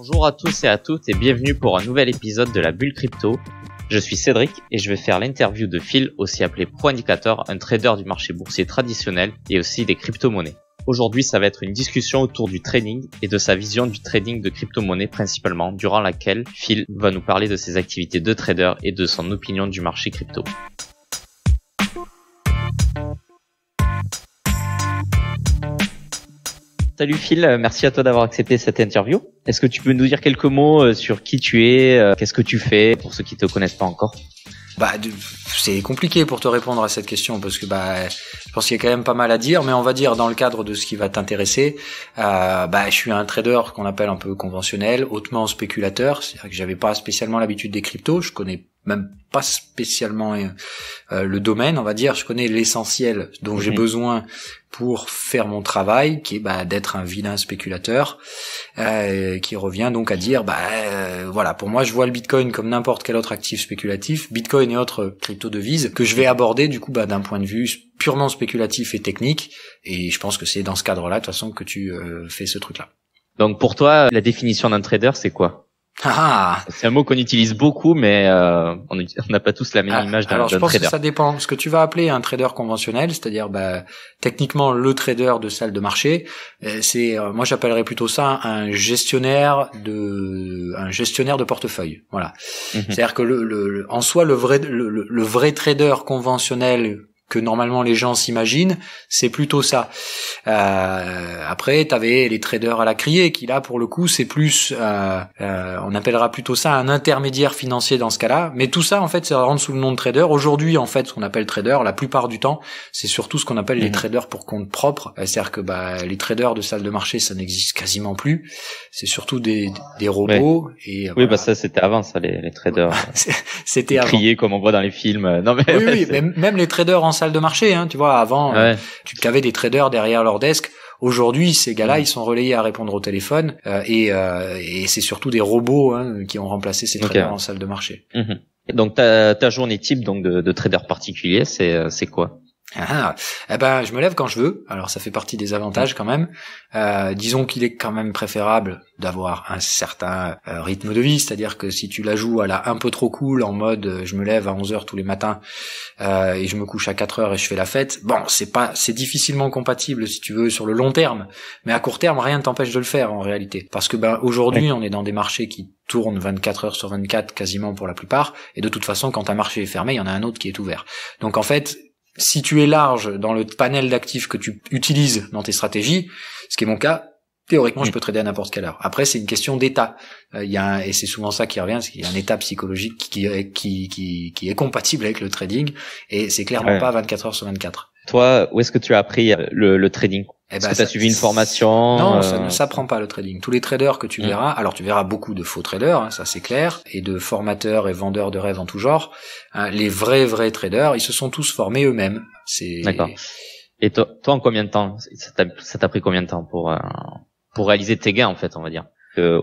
Bonjour à tous et à toutes et bienvenue pour un nouvel épisode de la Bulle Crypto. Je suis Cédric et je vais faire l'interview de Phil, aussi appelé Proindicator, un trader du marché boursier traditionnel et aussi des crypto-monnaies. Aujourd'hui, ça va être une discussion autour du trading et de sa vision du trading de crypto-monnaies principalement, durant laquelle Phil va nous parler de ses activités de trader et de son opinion du marché crypto. Salut Phil, euh, merci à toi d'avoir accepté cette interview. Est-ce que tu peux nous dire quelques mots euh, sur qui tu es, euh, qu'est-ce que tu fais pour ceux qui te connaissent pas encore bah, c'est compliqué pour te répondre à cette question parce que bah, je pense qu'il y a quand même pas mal à dire, mais on va dire dans le cadre de ce qui va t'intéresser. bah, je suis un trader qu'on appelle un peu conventionnel, hautement spéculateur. C'est-à-dire que j'avais pas spécialement l'habitude des cryptos, je connais même pas spécialement euh, euh, le domaine, on va dire. Je connais l'essentiel dont j'ai mhm. besoin pour faire mon travail, qui est bah, d'être un vilain spéculateur, euh, qui revient donc à dire, bah voilà, pour moi, je vois le Bitcoin comme n'importe quel autre actif spéculatif, Bitcoin et autres crypto-devises, que je vais aborder du coup bah, d'un point de vue purement spéculatif et technique. Et je pense que c'est dans ce cadre-là, de toute façon, que tu fais ce truc-là. Donc pour toi, la définition d'un trader, c'est quoi ah, ah. C'est un mot qu'on utilise beaucoup, mais euh, on n'a pas tous la même ah, image d'un trader. Alors je pense que ça dépend. Ce que tu vas appeler un trader conventionnel, c'est-à-dire bah, techniquement le trader de salle de marché, euh, c'est euh, moi j'appellerais plutôt ça un gestionnaire de un gestionnaire de portefeuille. Voilà. Mhm. C'est-à-dire que le, en soi le vrai le vrai trader conventionnel que normalement les gens s'imaginent, c'est plutôt ça. Euh, après, t'avais les traders à la criée, qui là, pour le coup, c'est plus, euh, euh, on appellera plutôt ça un intermédiaire financier dans ce cas-là. Mais tout ça, en fait, ça rentre sous le nom de trader. Aujourd'hui, en fait, ce qu'on appelle trader, la plupart du temps, c'est surtout ce qu'on appelle les mhm. traders pour compte propre. Euh, c'est-à-dire que bah, les traders de salle de marché, ça n'existe quasiment plus. C'est surtout des, des robots. Et, oui, bah ça, c'était avant, ça, les, les traders. c'était avant. crier comme on voit dans les films. Non, mais oui, oui, mais même les traders en salle de marché. Hein, tu vois, avant, euh, tu avais des traders derrière leur desk. Aujourd'hui, ces gars-là, ils sont relayés à répondre au téléphone euh, euh, et, c'est surtout des robots hein, qui ont remplacé ces traders en salle de marché. Mhm. Donc ta, journée type donc de, de trader particulier, c'est quoi ah, eh ben, je me lève quand je veux. Alors, ça fait partie des avantages quand même. Euh, disons qu'il est quand même préférable d'avoir un certain euh, rythme de vie, c'est-à-dire que si tu la joues à la un peu trop cool, en mode euh, je me lève à 11 heures tous les matins et je me couche à 4 heures et je fais la fête, bon, c'est pas, c'est difficilement compatible si tu veux sur le long terme. Mais à court terme, rien ne t'empêche de le faire en réalité, parce que ben aujourd'hui, on est dans des marchés qui tournent 24 heures sur 24 quasiment pour la plupart, et de toute façon, quand un marché est fermé, il y en a un autre qui est ouvert. Donc en fait, si tu es large dans le panel d'actifs que tu utilises dans tes stratégies, ce qui est mon cas, théoriquement, je mm. peux trader à n'importe quelle heure. Après, c'est une question d'état. Euh, il y a et c'est souvent ça qui revient, c'est qu'il y a un état psychologique qui, qui, est compatible avec le trading, et c'est clairement pas 24 heures sur 24. Toi, où est-ce que tu as appris euh, le, trading eh est-ce ben, que tu as suivi une formation Non, euh? ça ne s'apprend pas le trading. Tous les traders que tu mm. verras, alors tu verras beaucoup de faux traders, hein, ça c'est clair, et de formateurs et vendeurs de rêves en tout genre. Hein, les vrais vrais traders, ils se sont tous formés eux-mêmes. C'est D'accord. Et toi, toi, en combien de temps ça t'a, pris combien de temps pour euh, pour réaliser tes gains en fait, on va dire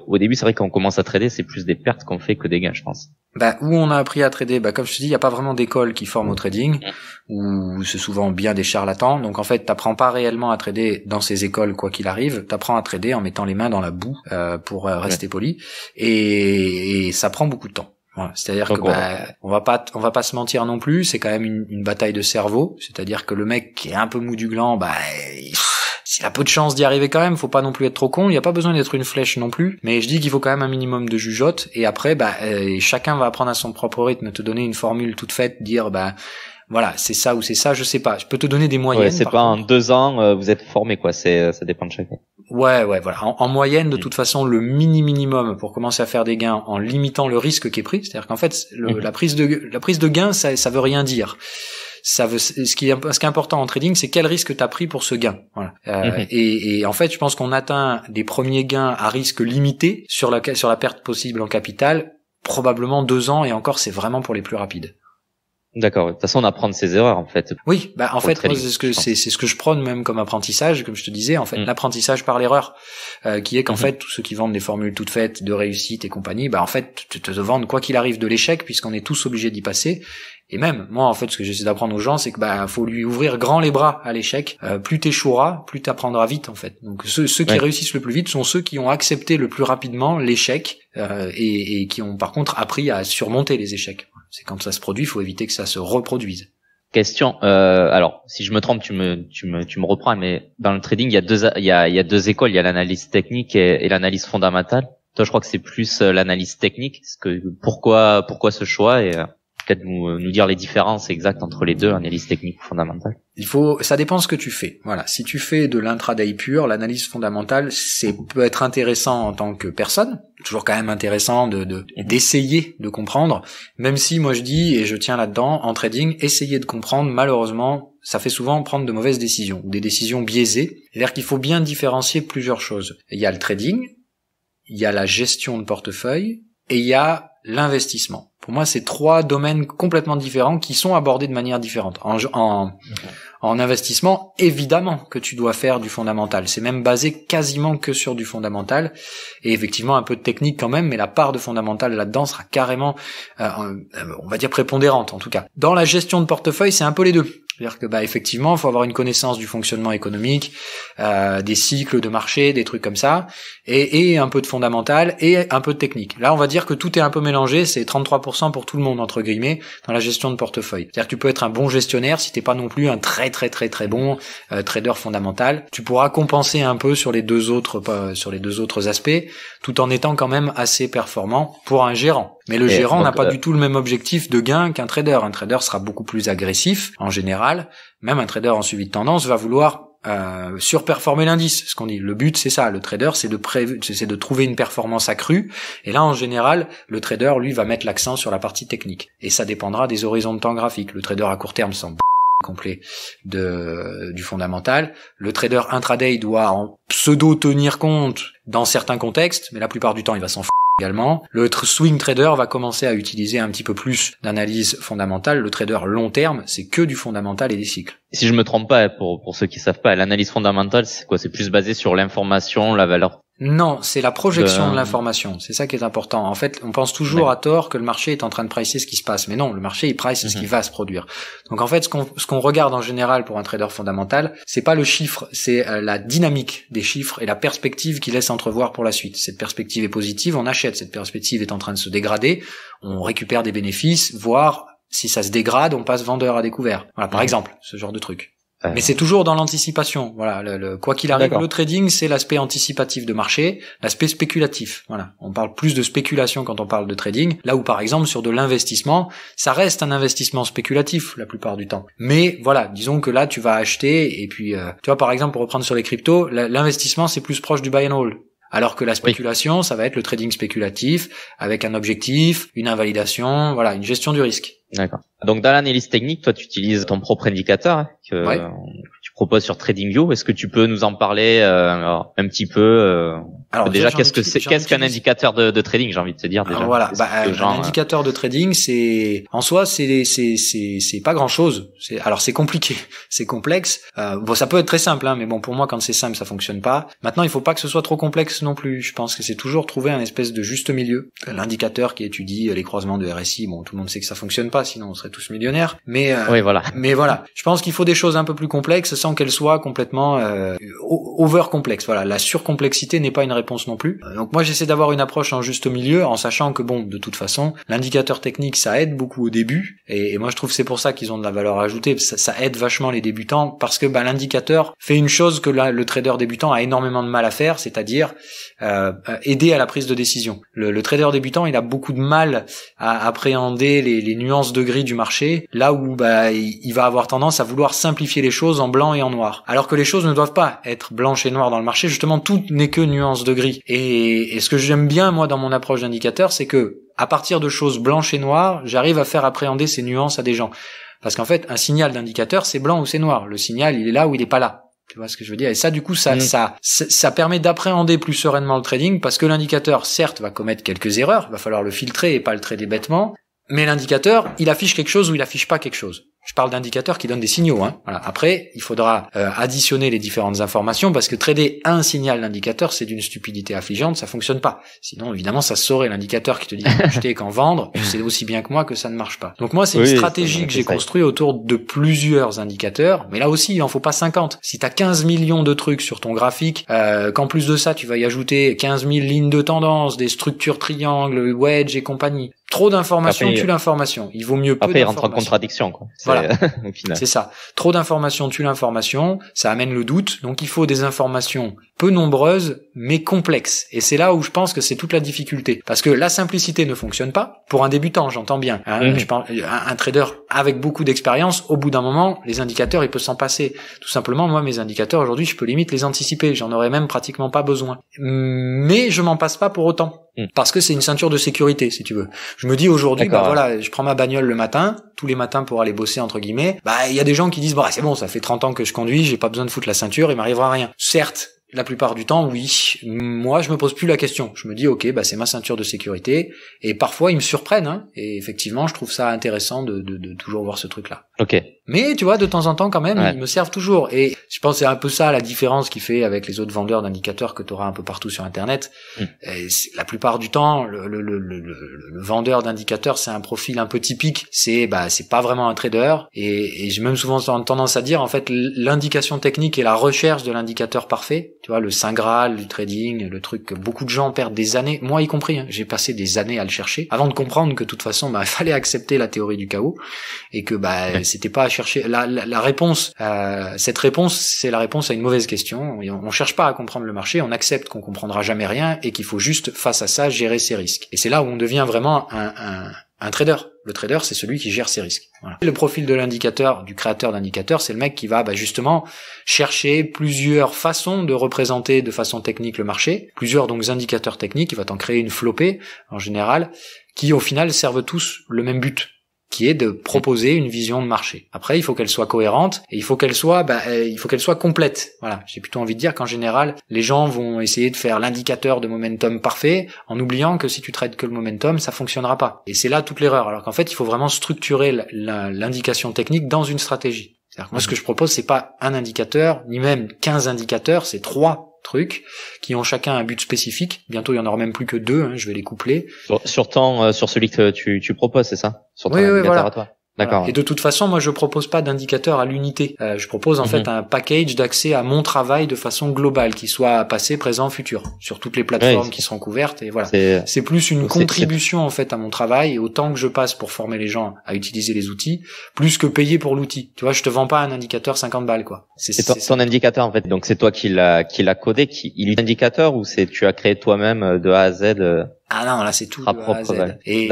au début, c'est vrai qu'on commence à trader, c'est plus des pertes qu'on fait que des gains, je pense. Bah, où on a appris à trader, bah, comme je te dis, il n'y a pas vraiment d'école qui forme au trading, mm. ou c'est souvent bien des charlatans. Donc en fait, t'apprends pas réellement à trader dans ces écoles, quoi qu'il arrive. T'apprends à trader en mettant les mains dans la boue euh, pour euh, rester poli, et, ça prend beaucoup de temps. C'est-à-dire que bah, on va pas on va pas se mentir non plus, c'est quand même une, bataille de cerveau. C'est-à-dire que le mec qui est un peu mou du gland, bah s'il a peu de chance d'y arriver quand même, faut pas non plus être trop con, il n'y a pas besoin d'être une flèche non plus, mais je dis qu'il faut quand même un minimum de jugeote, et après, bah, euh, chacun va apprendre à son propre rythme, te donner une formule toute faite, dire, bah, voilà, c'est ça ou c'est ça, je sais pas. Je peux te donner des moyennes. Ouais, c'est pas en deux ans, euh, vous êtes formé quoi. C'est euh, ça dépend de chacun. Ouais, ouais, voilà. En, moyenne, de mm. toute façon, le mini minimum pour commencer à faire des gains en limitant le risque qui est pris, c'est-à-dire qu'en fait, mm. la prise de la prise de gain, ça, ça veut rien dire ça veut, ce qui est, ce qui est important en trading, c'est quel risque tu as pris pour ce gain. Voilà. Euh, mhm. et, et, en fait, je pense qu'on atteint des premiers gains à risque limité sur la, sur la perte possible en capital, probablement deux ans, et encore, c'est vraiment pour les plus rapides. D'accord. De toute façon, on apprend de ses erreurs, en fait. Oui, bah en fait, c'est ce que c'est ce que je prône même comme apprentissage, comme je te disais, en fait, mm. l'apprentissage par l'erreur, euh, qui est qu'en mm-hmm. fait, tous ceux qui vendent des formules toutes faites de réussite et compagnie, bah en fait, tu te vendent quoi qu'il arrive de l'échec, puisqu'on est tous obligés d'y passer, et même, moi, en fait, ce que j'essaie d'apprendre aux gens, c'est que bah faut lui ouvrir grand les bras à l'échec. Euh, plus t'échoueras, plus t'apprendras vite, en fait. Donc ceux, ceux qui réussissent le plus vite sont ceux qui ont accepté le plus rapidement l'échec euh, et, et, qui ont par contre appris à surmonter les échecs. C'est quand ça se produit, il faut éviter que ça se reproduise. Question. Euh, alors, si je me trompe, tu me, tu me, tu me reprends. Mais dans le trading, il y a deux, il y a, il y a deux écoles. Il y a l'analyse technique et, l'analyse fondamentale. Toi, je crois que c'est plus euh, l'analyse technique. Que, pourquoi, pourquoi ce choix et peut-être nous, euh, nous, dire les différences exactes entre les deux, analyse technique ou fondamentale Il faut, ça dépend ce que tu fais. Voilà, si tu fais de l'intraday pur, l'analyse fondamentale, c'est peut être intéressant en tant que personne, toujours quand même intéressant de d'essayer de, comprendre, même si moi je dis et je tiens là-dedans en trading, essayer de comprendre, malheureusement, ça fait souvent prendre de mauvaises décisions ou des décisions biaisées. C'est-à-dire qu'il faut bien différencier plusieurs choses. Il y a le trading, il y a la gestion de portefeuille et il y a l'investissement. Pour moi, c'est trois domaines complètement différents qui sont abordés de manière différente. En, en, investissement, évidemment que tu dois faire du fondamental. C'est même basé quasiment que sur du fondamental. Et effectivement, un peu de technique quand même, mais la part de fondamental là-dedans sera carrément, euh, euh, on va dire, prépondérante en tout cas. Dans la gestion de portefeuille, c'est un peu les deux. C'est-à-dire que bah effectivement, il faut avoir une connaissance du fonctionnement économique, euh, des cycles de marché, des trucs comme ça, et, un peu de fondamental et un peu de technique. Là, on va dire que tout est un peu mélangé, c'est 33% pour tout le monde entre guillemets dans la gestion de portefeuille. C'est-à-dire que tu peux être un bon gestionnaire si t'es pas non plus un très très très très bon euh, trader fondamental. Tu pourras compenser un peu sur les deux autres euh, sur les deux autres aspects, tout en étant quand même assez performant pour un gérant. Mais le gérant n'a pas euh, du tout le même objectif de gain qu'un trader. Un trader sera beaucoup plus agressif en général. Même un trader en suivi de tendance va vouloir euh, surperformer l'indice. Ce qu'on dit, le but c'est ça. Le trader c'est de de trouver une performance accrue. Et là en général, le trader lui va mettre l'accent sur la partie technique. Et ça dépendra des horizons de temps graphiques. Le trader à court terme s'en complet de, du fondamental. Le trader intraday doit en pseudo tenir compte dans certains contextes, mais la plupart du temps il va s'en Également, le swing trader va commencer à utiliser un petit peu plus d'analyse fondamentale. Le trader long terme, c'est que du fondamental et des cycles. Si je me trompe pas, pour, pour ceux qui savent pas, l'analyse fondamentale, c'est quoi C'est plus basé sur l'information, la valeur non, c'est la projection de, ben. l'information. C'est ça qui est important. En fait, on pense toujours ben. à tort que le marché est en train de pricer ce qui se passe. Mais non, le marché, il price ce qui mhm. va se produire. Donc en fait, ce qu'on, regarde en général pour un trader fondamental, c'est pas le chiffre, c'est euh, la dynamique des chiffres et la perspective qu'il laisse entrevoir pour la suite. Cette perspective est positive, on achète. Cette perspective est en train de se dégrader. On récupère des bénéfices, voire si ça se dégrade, on passe vendeur à découvert. Voilà, par mhm. exemple, ce genre de truc. Euh. Mais c'est toujours dans l'anticipation. Voilà, le, quoi qu'il arrive, le trading, c'est l'aspect anticipatif de marché, l'aspect spéculatif. Voilà, on parle plus de spéculation quand on parle de trading. Là où par exemple sur de l'investissement, ça reste un investissement spéculatif la plupart du temps. Mais voilà, disons que là tu vas acheter et puis euh, tu vois par exemple pour reprendre sur les cryptos, l'investissement c'est plus proche du buy and hold. Alors que la spéculation, ça va être le trading spéculatif avec un objectif, une invalidation, voilà, une gestion du risque. D'accord. Donc dans l'analyse technique, toi tu utilises ton propre indicateur hein, que tu proposes sur TradingView. Est-ce que tu peux nous en parler euh, un petit peu euh, alors déjà, qu'est-ce que c'est, qu'est-ce qu'un indicateur de, trading J'ai envie de te dire déjà. Alors, ah, voilà, bah, un euh, indicateur de trading, c'est en soi, c'est c'est pas grand chose. C'est alors c'est compliqué, c'est complexe. Euh, bon, ça peut être très simple, hein, mais bon, pour moi, quand c'est simple, ça fonctionne pas. Maintenant, il faut pas que ce soit trop complexe non plus. Je pense que c'est toujours trouver un espèce de juste milieu. L'indicateur qui étudie les croisements de RSI, bon, tout le monde sait que ça fonctionne pas, sinon on serait tous millionnaires. Mais euh, oui, voilà. Mais voilà, je pense qu'il faut des choses un peu plus complexes sans qu'elles soient complètement over complexes. Voilà, la surcomplexité n'est pas une réponse non plus. Euh, donc moi j'essaie d'avoir une approche en juste au milieu, en sachant que bon, de toute façon, l'indicateur technique ça aide beaucoup au début, et, moi je trouve c'est pour ça qu'ils ont de la valeur ajoutée, ça, aide vachement les débutants parce que bah, l'indicateur fait une chose que le trader débutant a énormément de mal à faire, c'est-à-dire euh, euh, aider à la prise de décision. Le, trader débutant il a beaucoup de mal à appréhender les, nuances de gris du marché, là où bah, il, il va avoir tendance à vouloir simplifier les choses en blanc et en noir, alors que les choses ne doivent pas être blanches et noires dans le marché. Justement, tout n'est que nuances de gris. Et, ce que j'aime bien moi dans mon approche d'indicateur, c'est que à partir de choses blanches et noires, j'arrive à faire appréhender ces nuances à des gens. Parce qu'en fait, un signal d'indicateur, c'est blanc ou c'est noir. Le signal, il est là ou il est pas là. Tu vois ce que je veux dire Et ça, du coup, ça, mm. ça, ça permet d'appréhender plus sereinement le trading parce que l'indicateur, certes, va commettre quelques erreurs, il va falloir le filtrer et pas le trader bêtement. Mais l'indicateur, il affiche quelque chose ou il affiche pas quelque chose. Je parle d'indicateurs qui donnent des signaux. Hein. Après, il faudra euh, additionner les différentes informations parce que trader un signal d'indicateur, c'est d'une stupidité affligeante, ça fonctionne pas. Sinon, évidemment, ça saurait l'indicateur qui te dit acheter et qu'en vendre. C'est aussi bien que moi que ça ne marche pas. Donc moi, c'est une stratégie que j'ai construite autour de plusieurs indicateurs. Mais là aussi, il en faut pas 50. Si tu as 15 millions de trucs sur ton graphique, euh, qu'en plus de ça, tu vas y ajouter 15 000 lignes de tendance, des structures triangles, wedge et compagnie, Trop d'informations tue l'information. Il vaut mieux peu Après, il rentre en contradiction. Voilà, c'est ça. Trop d'informations tue l'information, ça amène le doute. Donc, il faut des informations peu nombreuses mais complexes. Et c'est là où je pense que c'est toute la difficulté. Parce que la simplicité ne fonctionne pas. Pour un débutant, j'entends bien. Hein. Mhm. un, trader avec beaucoup d'expérience, au bout d'un moment, les indicateurs, il peut s'en passer. Tout simplement, moi, mes indicateurs, aujourd'hui, je peux limite les anticiper. J'en aurais même pratiquement pas besoin. Mais je m'en passe pas pour autant. Mhm. Parce que c'est une ceinture de sécurité, si tu veux. Je me dis aujourd'hui, bah voilà, je prends ma bagnole le matin, tous les matins pour aller bosser entre guillemets. Bah il y a des gens qui disent bah c'est bon, ça fait 30 ans que je conduis, j'ai pas besoin de foutre la ceinture, il m'arrivera rien. Certes, la plupart du temps, oui. Moi, je me pose plus la question. Je me dis, ok, bah c'est ma ceinture de sécurité. Et parfois, ils me surprennent. Hein. Et effectivement, je trouve ça intéressant de toujours voir ce truc-là. Ok. Mais tu vois, de temps en temps, quand même, ils me servent toujours. Et je pense c'est un peu ça la différence qui fait avec les autres vendeurs d'indicateurs que tu auras un peu partout sur Internet. Mm. la plupart du temps, le, le, le, le vendeur d'indicateurs, c'est un profil un peu typique. C'est bah, c'est pas vraiment un trader. Et, j'ai même souvent tendance à dire, en fait, l'indication technique et la recherche de l'indicateur parfait. Tu vois, le saint graal du trading, le truc que beaucoup de gens perdent des années, moi y compris. Hein, j'ai passé des années à le chercher avant de comprendre que de toute façon, bah, fallait accepter la théorie du chaos et que bah c'était pas à chercher la, réponse. Euh, cette réponse, c'est la réponse à une mauvaise question. on, on, cherche pas à comprendre le marché, on accepte qu'on comprendra jamais rien et qu'il faut juste face à ça gérer ses risques. Et c'est là où on devient vraiment un, trader. Le trader, c'est celui qui gère ses risques. Voilà. Le profil de l'indicateur, du créateur d'indicateur, c'est le mec qui va bah, justement chercher plusieurs façons de représenter de façon technique le marché, plusieurs donc indicateurs techniques. Il va t'en créer une flopée en général, qui au final servent tous le même but qui est de proposer une vision de marché. Après, il faut qu'elle soit cohérente et il faut qu'elle soit, bah, euh, il faut qu'elle soit complète. Voilà, j'ai plutôt envie de dire qu'en général, les gens vont essayer de faire l'indicateur de momentum parfait en oubliant que si tu traites que le momentum, ça fonctionnera pas. Et c'est là toute l'erreur. Alors qu'en fait, il faut vraiment structurer l'indication technique dans une stratégie. Que moi, ce que je propose, c'est pas un indicateur, ni même 15 indicateurs, c'est trois trucs, qui ont chacun un but spécifique. Bientôt, il y en aura même plus que deux. Hein, je vais les coupler. Sur, sur, euh, sur celui que tu, tu proposes, c'est ça Sur ton oui, à toi. D'accord. Et de toute façon, moi, je propose pas d'indicateur à l'unité. Euh, je propose en mhm. fait un package d'accès à mon travail de façon globale, qui soit passé, présent, futur, sur toutes les plateformes qui seront couvertes. Et voilà. C'est plus une contribution en fait à mon travail et au que je passe pour former les gens à utiliser les outils, plus que payer pour l'outil. Tu vois, je te vends pas un indicateur 50 balles quoi. C'est ton, indicateur en fait. Donc c'est toi qui l'a qui l'a codé, qui il est indicateur ou c'est tu as créé toi-même euh, de A à Z. Euh, ah non, là c'est tout. Ah, à Et,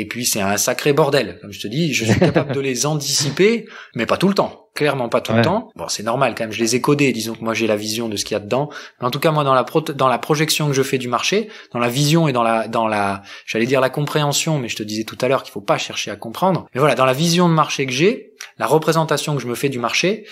et, puis c'est un sacré bordel. Comme je te dis, je suis capable de les anticiper, mais pas tout le temps clairement pas tout le temps. Bon, c'est normal quand même, je les ai codés, disons que moi j'ai la vision de ce qu'il y a dedans. Mais en tout cas, moi dans la dans la projection que je fais du marché, dans la vision et dans la dans la j'allais dire la compréhension, mais je te disais tout à l'heure qu'il faut pas chercher à comprendre. Mais voilà, dans la vision de marché que j'ai, la représentation que je me fais du marché,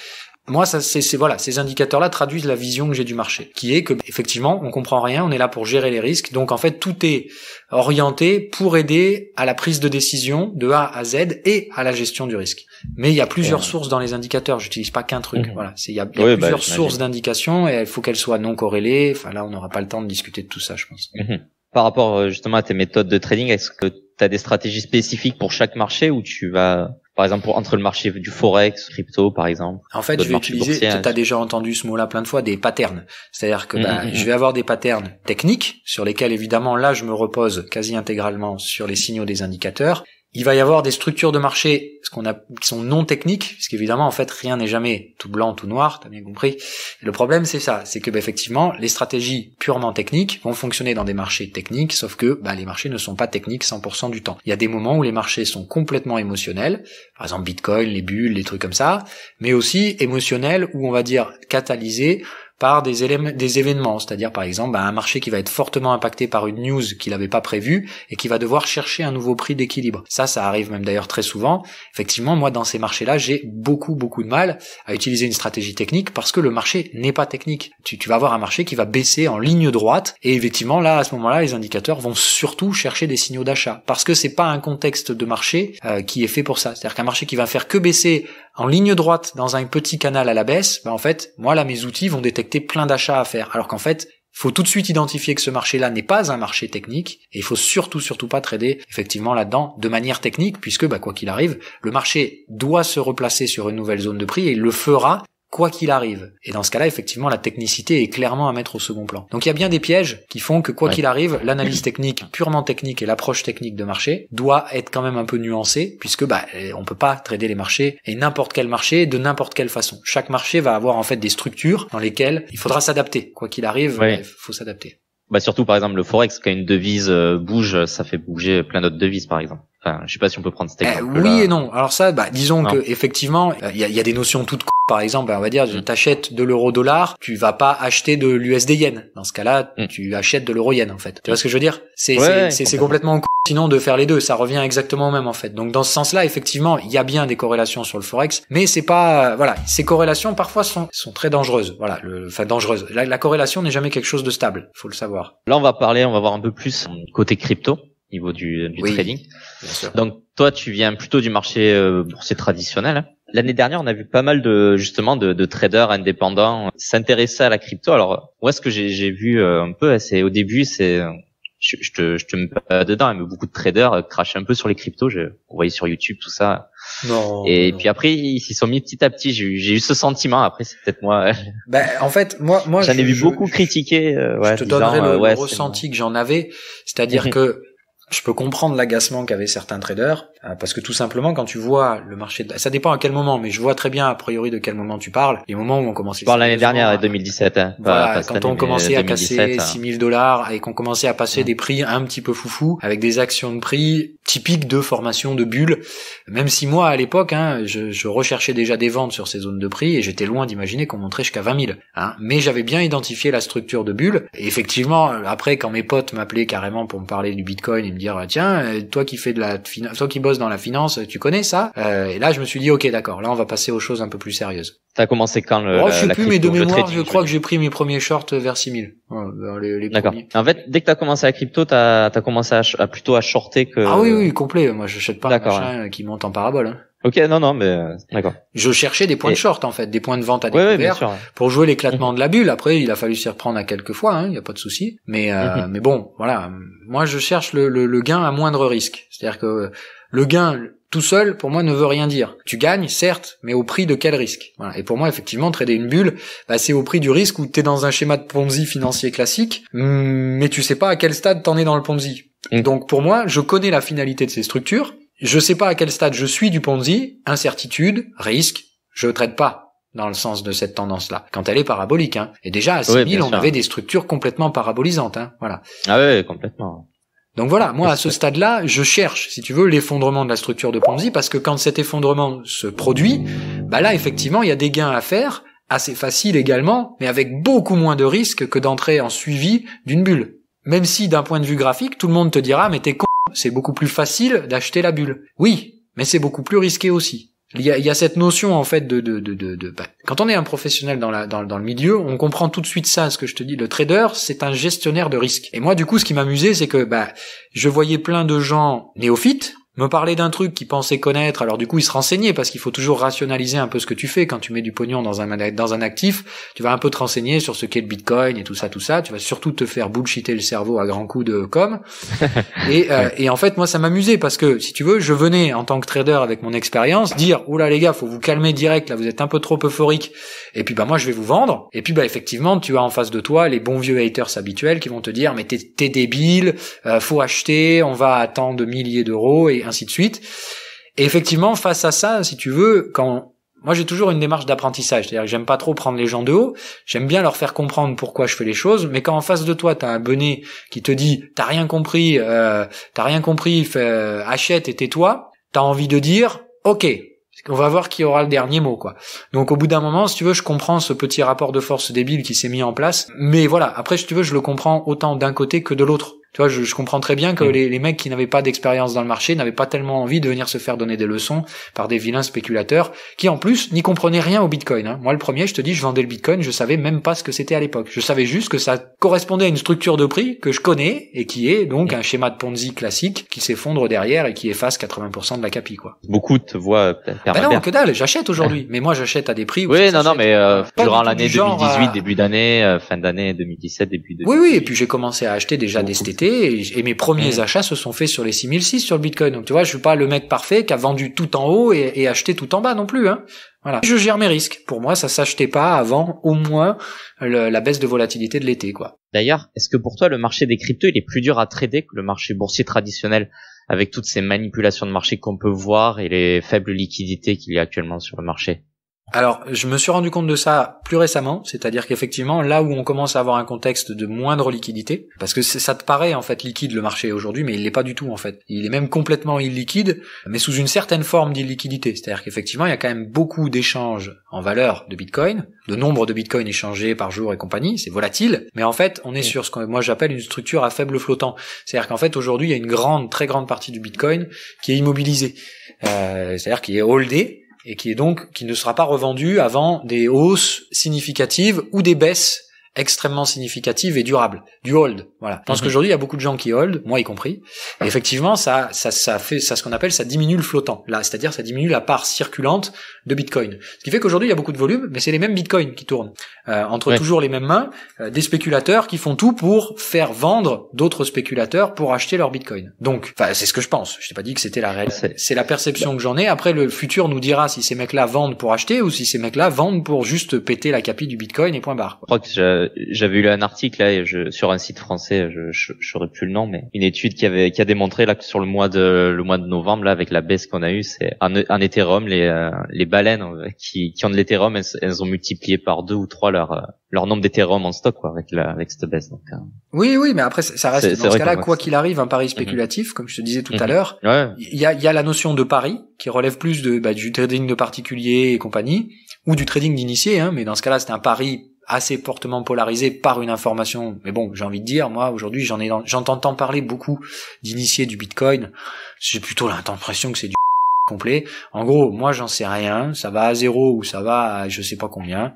moi, ça, c'est, voilà, ces indicateurs-là traduisent la vision que j'ai du marché, qui est que effectivement, on comprend rien, on est là pour gérer les risques, donc en fait, tout est orienté pour aider à la prise de décision de A à Z et à la gestion du risque. Mais il y a plusieurs sources dans les indicateurs. J'utilise pas qu'un truc. Mhm. Voilà, il y a, bah, plusieurs sources d'indications et il faut qu'elles soient non corrélées. Enfin là, on n'aura pas le temps de discuter de tout ça, je pense. Mhm. Par rapport euh, justement à tes méthodes de trading, est-ce que tu as des stratégies spécifiques pour chaque marché ou tu vas par exemple, entre le marché du forex, crypto, par exemple. En fait, je vais utiliser, hein. tu as déjà entendu ce mot-là plein de fois, des patterns. C'est-à-dire que mm, bah, mm, mm. je vais avoir des patterns techniques sur lesquels, évidemment, là, je me repose quasi intégralement sur les signaux des indicateurs. Il va y avoir des structures de marché, ce qu'on a, qui sont non techniques, parce qu'évidemment, en fait, rien n'est jamais tout blanc, tout noir, t'as bien compris. Le problème, c'est ça, c'est que, bah, effectivement, les stratégies purement techniques vont fonctionner dans des marchés techniques, sauf que, bah, les marchés ne sont pas techniques 100% du temps. Il y a des moments où les marchés sont complètement émotionnels, par exemple Bitcoin, les bulles, les trucs comme ça, mais aussi émotionnels où on va dire catalysés par des, des événements, c'est-à-dire par exemple bah, un marché qui va être fortement impacté par une news qu'il n'avait pas prévue et qui va devoir chercher un nouveau prix d'équilibre. Ça, ça arrive même d'ailleurs très souvent. Effectivement, moi dans ces marchés-là, j'ai beaucoup beaucoup de mal à utiliser une stratégie technique parce que le marché n'est pas technique. Tu, vas avoir un marché qui va baisser en ligne droite et effectivement là à ce moment-là, les indicateurs vont surtout chercher des signaux d'achat parce que c'est pas un contexte de marché euh, qui est fait pour ça. C'est-à-dire qu'un marché qui va faire que baisser en ligne droite dans un petit canal à la baisse, bah, en fait, moi là mes outils vont détecter plein d'achats à faire. Alors qu'en fait, faut tout de suite identifier que ce marché-là n'est pas un marché technique et il faut surtout surtout pas trader effectivement là-dedans de manière technique puisque bah, quoi qu'il arrive, le marché doit se replacer sur une nouvelle zone de prix et il le fera quoi qu'il arrive. Et dans ce cas-là, effectivement, la technicité est clairement à mettre au second plan. Donc il y a bien des pièges qui font que quoi qu'il arrive, l'analyse technique, purement technique et l'approche technique de marché doit être quand même un peu nuancée puisque bah euh, on peut pas trader les marchés et n'importe quel marché de n'importe quelle façon. Chaque marché va avoir en fait des structures dans lesquelles il faudra s'adapter. Quoi qu'il arrive, il faut s'adapter. Bah surtout par exemple le forex quand une devise euh, bouge, ça fait bouger plein d'autres devises par exemple. Enfin, je sais pas si on peut prendre cet eh exemple. oui et non. Alors ça, bah, disons que effectivement, euh, il y, a, des notions toutes par exemple, ben, on va dire, mm. tu achètes de l'euro dollar, tu vas pas acheter de l'USD yen. Dans ce cas-là, mm. tu achètes de l'euro yen, en fait. Tu vois ce que je veux dire? C'est, c'est, complètement Sinon, de faire les deux, ça revient exactement au même, en fait. Donc, dans ce sens-là, effectivement, il y a bien des corrélations sur le Forex, mais c'est pas, euh, voilà, ces corrélations, parfois, sont, sont très dangereuses. Voilà, le, enfin, La, corrélation n'est jamais quelque chose de stable. Faut le savoir. Là, on va parler, on va voir un peu plus côté crypto niveau du, du trading. Donc toi, tu viens plutôt du marché euh, boursier traditionnel. L'année dernière, on a vu pas mal de justement de, traders indépendants s'intéresser à la crypto. Alors, où est-ce que j'ai vu euh, un peu C'est au début, c'est je, te, je mets pas dedans, mais beaucoup de traders euh, crachent un peu sur les cryptos. Je, on sur YouTube tout ça. et puis après, ils s'y sont mis petit à petit. J'ai eu ce sentiment. Après, c'est peut-être moi. Euh, ben, en fait, moi, moi, j'en ai vu beaucoup critiquer. je te donnerai le ressenti que j'en avais, c'est-à-dire mhm. que je peux comprendre l'agacement qu'avaient certains traders. Euh, parce que tout simplement, quand tu vois le marché, de... ça dépend à quel moment, mais je vois très bien a priori de quel moment tu parles. Les moments où on commençait. par l'année dernière, 2017. Hein. quand on commençait à casser 6000 hein. dollars et qu'on commençait à passer des prix un petit peu foufou avec des actions de prix typiques de formation de bulle. Même si moi, à l'époque, hein, je, je, recherchais déjà des ventes sur ces zones de prix et j'étais loin d'imaginer qu'on monterait jusqu'à 20 000. Hein. Mais j'avais bien identifié la structure de bulle. Et effectivement, euh, après, quand mes potes m'appelaient carrément pour me parler du Bitcoin et me dire tiens, euh, toi qui fais de la finance, toi qui dans la finance, tu connais ça. Euh, et là, je me suis dit, ok, d'accord, là, on va passer aux choses un peu plus sérieuses. T'as commencé quand le, oh, Je sais plus, mais de je crois que j'ai pris mes premiers shorts vers 6000. Euh, les, d'accord. Premiers. En fait, dès que t'as commencé la crypto, t'as as commencé à, plutôt à shorter que. Ah oui, oui, complet. Moi, je pas d'accord, un machin euh, qui monte en parabole. Hein. Ok, non, non, mais d'accord. Je cherchais des points de short en fait, des points de vente à découvert pour jouer l'éclatement mhm. de la bulle. Après, il a fallu s'y reprendre à quelques fois, il hein, n'y a pas de souci. Mais mhm. mais bon, voilà. Moi, je cherche le, le, le gain à moindre risque. C'est-à-dire que le gain tout seul, pour moi, ne veut rien dire. Tu gagnes, certes, mais au prix de quel risque Et pour moi, effectivement, trader une bulle, bah, c'est au prix du risque où tu es dans un schéma de Ponzi financier classique, mm, mais tu sais pas à quel stade t'en es dans le Ponzi. Mm. Donc pour moi, je connais la finalité de ces structures, je sais pas à quel stade je suis du Ponzi, incertitude, risque, je traite pas dans le sens de cette tendance-là, quand elle est parabolique. Hein. Et déjà, à 6000, on avait des structures complètement parabolisantes. Hein. Voilà. Ah oui, complètement. Donc voilà, moi à ce stade-là, je cherche, si tu veux, l'effondrement de la structure de Ponzi, parce que quand cet effondrement se produit, bah là effectivement, il y a des gains à faire, assez faciles également, mais avec beaucoup moins de risques que d'entrer en suivi d'une bulle. Même si d'un point de vue graphique, tout le monde te dira, mais t'es con, c'est beaucoup plus facile d'acheter la bulle. Oui, mais c'est beaucoup plus risqué aussi il y a, cette notion en fait de de bah, quand on est un professionnel dans le milieu, on comprend tout de suite ça. Ce que je te dis, le trader, c'est un gestionnaire de risque. Et moi, du coup, ce qui m'amusait, c'est que bah je voyais plein de gens néophytes me parler d'un truc qu'il pensait connaître, alors du coup il se renseignait parce qu'il faut toujours rationaliser un peu ce que tu fais quand tu mets du pognon dans un dans un actif, tu vas un peu te renseigner sur ce qu'est le Bitcoin et tout ça tout ça, tu vas surtout te faire bullshiter le cerveau à grands coups de com. et, euh, et en fait moi ça m'amusait parce que si tu veux, je venais en tant que trader avec mon expérience dire "Oula les gars, faut vous calmer direct là, vous êtes un peu trop euphorique." Et puis bah moi je vais vous vendre et puis bah effectivement, tu as en face de toi les bons vieux haters habituels qui vont te dire "Mais t'es débile, euh, faut acheter, on va attendre tant de milliers d'euros" et ainsi de suite. Et effectivement, face à ça, si tu veux, quand moi j'ai toujours une démarche d'apprentissage, c'est-à-dire que j'aime pas trop prendre les gens de haut, j'aime bien leur faire comprendre pourquoi je fais les choses, mais quand en face de toi t'as un bonnet qui te dit t'as rien compris, euh, t'as rien compris, euh, achète et tais-toi, t'as envie de dire ok, on va voir qui aura le dernier mot, quoi. Donc, au bout d'un moment, si tu veux, je comprends ce petit rapport de force débile qui s'est mis en place. Mais voilà, après, si tu veux, je le comprends autant d'un côté que de l'autre. Tu vois, je, je comprends très bien que mm. les, les, mecs qui n'avaient pas d'expérience dans le marché n'avaient pas tellement envie de venir se faire donner des leçons par des vilains spéculateurs qui, en plus, n'y comprenaient rien au Bitcoin. Hein. Moi, le premier, je te dis, je vendais le Bitcoin, je savais même pas ce que c'était à l'époque. Je savais juste que ça correspondait à une structure de prix que je connais et qui est donc mm. un schéma de Ponzi classique qui s'effondre derrière et qui efface 80% de la capi, quoi. Beaucoup te voient. Ben non, que dalle, j'achète aujourd'hui. mais moi, j'achète à des prix. Où oui, non, non, mais euh, durant l'année 2018, début d'année, euh, fin d'année 2017, début de. Oui, oui, et puis j'ai commencé à acheter déjà des et, mes premiers mmh. achats se sont faits sur les 6006 sur le Bitcoin. Donc tu vois, je suis pas le mec parfait qui a vendu tout en haut et, acheté tout en bas non plus. Hein. Voilà. Je gère mes risques. Pour moi, ça s'achetait pas avant au moins la baisse de volatilité de l'été, quoi. D'ailleurs, est-ce que pour toi le marché des cryptos il est plus dur à trader que le marché boursier traditionnel avec toutes ces manipulations de marché qu'on peut voir et les faibles liquidités qu'il y a actuellement sur le marché alors, je me suis rendu compte de ça plus récemment, c'est-à-dire qu'effectivement, là où on commence à avoir un contexte de moindre liquidité, parce que ça te paraît en fait liquide le marché aujourd'hui, mais il l'est pas du tout en fait. Il est même complètement illiquide, mais sous une certaine forme d'illiquidité. C'est-à-dire qu'effectivement, il y a quand même beaucoup d'échanges en valeur de Bitcoin, de nombre de Bitcoin échangés par jour et compagnie, c'est volatile, mais en fait, on est sur ce que moi j'appelle une structure à faible flottant. C'est-à-dire qu'en fait, aujourd'hui, il y a une grande, très grande partie du Bitcoin qui est immobilisée. Euh, c'est-à-dire qui est holdé, et qui est donc qui ne sera pas revendu avant des hausses significatives ou des baisses extrêmement significative et durable du hold voilà je pense mhm. qu'aujourd'hui il y a beaucoup de gens qui hold moi y compris effectivement ça ça ça fait ça ce qu'on appelle ça diminue le flottant là c'est-à-dire ça diminue la part circulante de bitcoin ce qui fait qu'aujourd'hui il y a beaucoup de volume mais c'est les mêmes bitcoins qui tournent euh, entre toujours les mêmes mains euh, des spéculateurs qui font tout pour faire vendre d'autres spéculateurs pour acheter leur bitcoin donc enfin c'est ce que je pense je t'ai pas dit que c'était la réalité c'est la perception que j'en ai après le futur nous dira si ces mecs là vendent pour acheter ou si ces mecs là vendent pour juste péter la capille du bitcoin et point barre euh, j'avais lu un article là, je, sur un site français, je, je, plus le nom, mais une étude qui avait qui a démontré là que sur le mois de le mois de novembre là, avec la baisse qu'on a eue, c'est en, en les euh, les baleines euh, qui qui ont de l'Ethereum, elles, ont multiplié par deux ou trois leur leur nombre d'Ethereum en stock quoi, avec la avec cette baisse. Donc, Oui oui, mais après ça reste dans ce cas-là quoi qu'il arrive un pari mhm. spéculatif, comme je te disais tout à mhm. l'heure. Il y a il y a la notion de pari qui relève plus de bah, du trading de particuliers et compagnie ou du trading d'initiés, hein, mais dans ce cas-là c'est un pari assez fortement polarisé par une information. Mais bon, j'ai envie de dire, moi aujourd'hui, j'en ai, j'entends parler beaucoup d'initiés du Bitcoin. J'ai plutôt l'impression que c'est du complet. En gros, moi j'en sais rien, ça va à zéro ou ça va à je sais pas combien,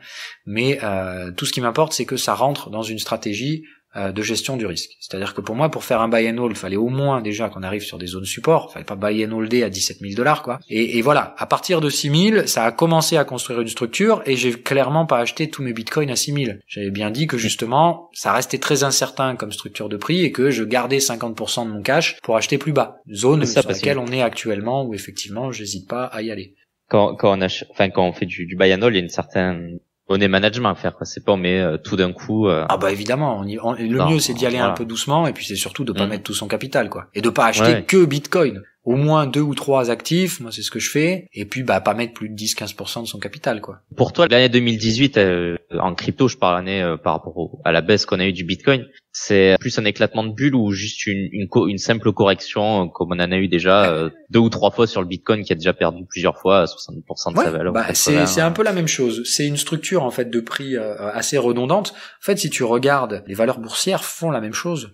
mais euh, tout ce qui m'importe c'est que ça rentre dans une stratégie euh, de gestion du risque. C'est-à-dire que pour moi, pour faire un buy and hold, il fallait au moins déjà qu'on arrive sur des zones support. Il fallait pas buy and holder à 17 000 dollars, quoi. Et, et, voilà, à partir de 6 000, ça a commencé à construire une structure et j'ai clairement pas acheté tous mes bitcoins à 6 000. J'avais bien dit que justement, ça restait très incertain comme structure de prix et que je gardais 50% de mon cash pour acheter plus bas. Zone sur laquelle on est actuellement où effectivement, j'hésite pas à y aller. Quand, quand on, enfin, quand on fait du, du buy and hold, il y a une certaine on est management à faire. C'est pas Mais euh, tout d'un coup. Euh, ah bah évidemment, on le mieux c'est d'y aller un peu doucement et puis c'est surtout de pas mm. mettre tout son capital quoi et de pas acheter que Bitcoin au moins deux ou trois actifs, moi c'est ce que je fais, et puis bah pas mettre plus de 10-15% de son capital quoi. Pour toi l'année 2018 euh, en crypto, je parle année euh, par rapport à la baisse qu'on a eu du Bitcoin, c'est plus un éclatement de bulle ou juste une, une, simple correction euh, comme on en a eu déjà deux ou trois fois sur le Bitcoin qui a déjà perdu plusieurs fois à de sa valeur. Bah, c'est c'est un peu la même chose. C'est une structure en fait de prix assez redondante. En fait si tu regardes, les valeurs boursières font la même chose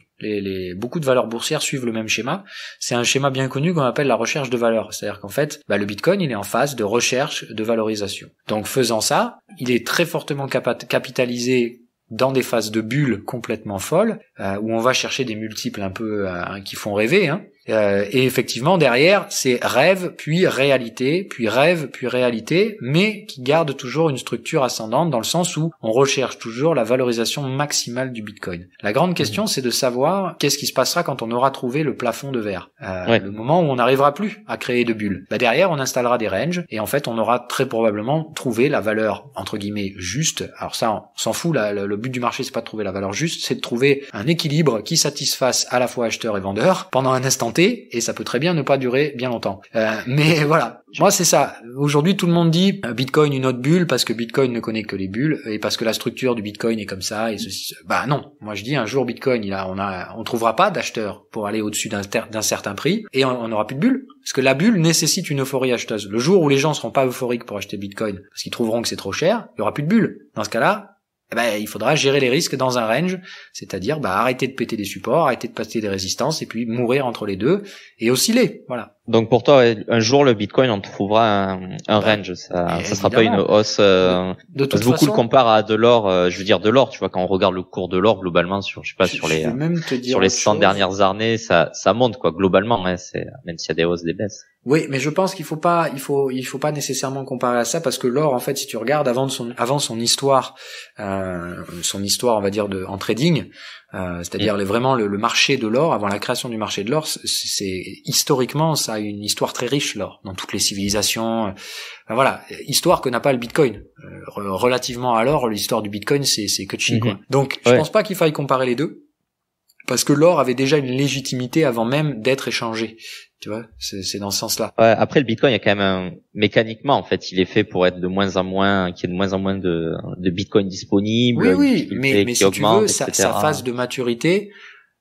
beaucoup de valeurs boursières suivent le même schéma. C'est un schéma bien connu qu'on appelle la recherche de valeur. C'est-à-dire qu'en fait, bah, le Bitcoin, il est en phase de recherche de valorisation. Donc faisant ça, il est très fortement capitalisé dans des phases de bulles complètement folles, euh, où on va chercher des multiples un peu euh, qui font rêver. Hein. Euh, et effectivement, derrière, c'est rêve, puis réalité, puis rêve, puis réalité, mais qui garde toujours une structure ascendante dans le sens où on recherche toujours la valorisation maximale du Bitcoin. La grande question, mhm. c'est de savoir qu'est-ce qui se passera quand on aura trouvé le plafond de verre, euh, le moment où on n'arrivera plus à créer de bulles. Bah derrière, on installera des ranges et en fait, on aura très probablement trouvé la valeur entre guillemets juste. Alors ça, on s'en fout. le, but du marché, c'est pas de trouver la valeur juste, c'est de trouver un équilibre qui satisfasse à la fois acheteur et vendeur pendant un instant T et ça peut très bien ne pas durer bien longtemps. Euh, mais voilà, moi c'est ça. Aujourd'hui tout le monde dit euh, Bitcoin une autre bulle parce que Bitcoin ne connaît que les bulles et parce que la structure du Bitcoin est comme ça et ceci. Bah non, moi je dis un jour Bitcoin, il on a, on trouvera pas d'acheteurs pour aller au-dessus d'un, d'un certain prix et on n'aura plus de bulle parce que la bulle nécessite une euphorie acheteuse. Le jour où les gens seront pas euphoriques pour acheter Bitcoin parce qu'ils trouveront que c'est trop cher, il y aura plus de bulle. Dans ce cas-là, eh ben, il faudra gérer les risques dans un range, c'est-à-dire bah, arrêter de péter des supports, arrêter de passer des résistances, et puis mourir entre les deux, et osciller. Voilà. Donc pour toi, un jour le Bitcoin, on trouvera un, bah, range. Ça, ne sera pas une hausse. Euh, de, beaucoup le comparent à de l'or. Euh, je veux dire de l'or. Tu vois, quand on regarde le cours de l'or globalement sur, je sais pas, sur les sur les 100 dernières années, ça monte quoi globalement. Hein, c'est même s'il y a des hausses, des baisses. Oui, mais je pense qu'il faut pas, il faut, il faut pas nécessairement comparer à ça parce que l'or, en fait, si tu regardes avant son, avant son histoire, euh, son histoire, on va dire de en trading, euh, c'est-à-dire mm. vraiment le, marché de l'or, avant la création du marché de l'or, c'est historiquement ça a une histoire très riche l'or dans toutes les civilisations. Euh, voilà, histoire que n'a pas le Bitcoin. Euh, relativement à l'or, l'histoire du Bitcoin c'est mm-hmm. que Donc je pense pas qu'il faille comparer les deux parce que l'or avait déjà une légitimité avant même d'être échangé. Tu vois, c'est dans ce sens-là. après, le Bitcoin, il y a quand même un... mécaniquement, en fait, il est fait pour être de moins en moins, qu'il y ait de moins en moins de, Bitcoin disponible. Oui, oui, mais, mais si tu veux, sa, phase de maturité,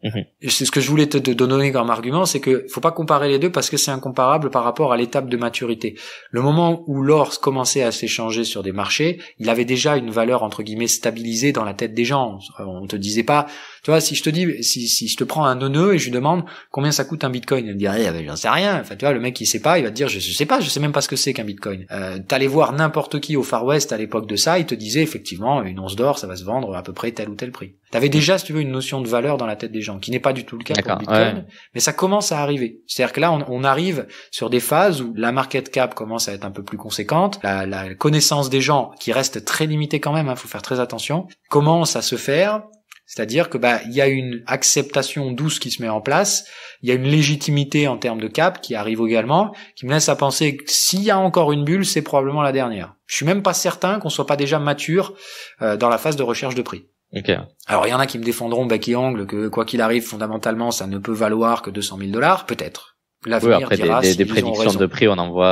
Mhm. C'est ce que je voulais te, donner comme argument, c'est que faut pas comparer les deux parce que c'est incomparable par rapport à l'étape de maturité. Le moment où l'or commençait à s'échanger sur des marchés, il avait déjà une valeur entre guillemets stabilisée dans la tête des gens. Euh, on te disait pas, tu vois, si je te dis, si, si je te prends un neuneu et je lui demande combien ça coûte un bitcoin, il me dirait, eh j'en sais rien. Enfin, tu vois, le mec il sait pas, il va te dire, je, ne sais pas, je sais même pas ce que c'est qu'un bitcoin. Euh, T'allais voir n'importe qui au Far West à l'époque de ça, il te disait effectivement une once d'or, ça va se vendre à peu près tel ou tel prix. T'avais déjà, si tu veux, une notion de valeur dans la tête des gens qui n'est pas du tout le cas pour Bitcoin, mais ça commence à arriver. C'est-à-dire que là, on, arrive sur des phases où la market cap commence à être un peu plus conséquente, la, connaissance des gens, qui reste très limitée quand même, il hein, faut faire très attention, commence à se faire, c'est-à-dire que bah il y a une acceptation douce qui se met en place, il y a une légitimité en termes de cap qui arrive également, qui me laisse à penser que s'il y a encore une bulle, c'est probablement la dernière. Je suis même pas certain qu'on soit pas déjà mature euh, dans la phase de recherche de prix. Okay. Alors il y en a qui me défendront bec et angle que quoi qu'il arrive, fondamentalement, ça ne peut valoir que 200 000 dollars, peut-être. après, des, prédictions de prix, on en voit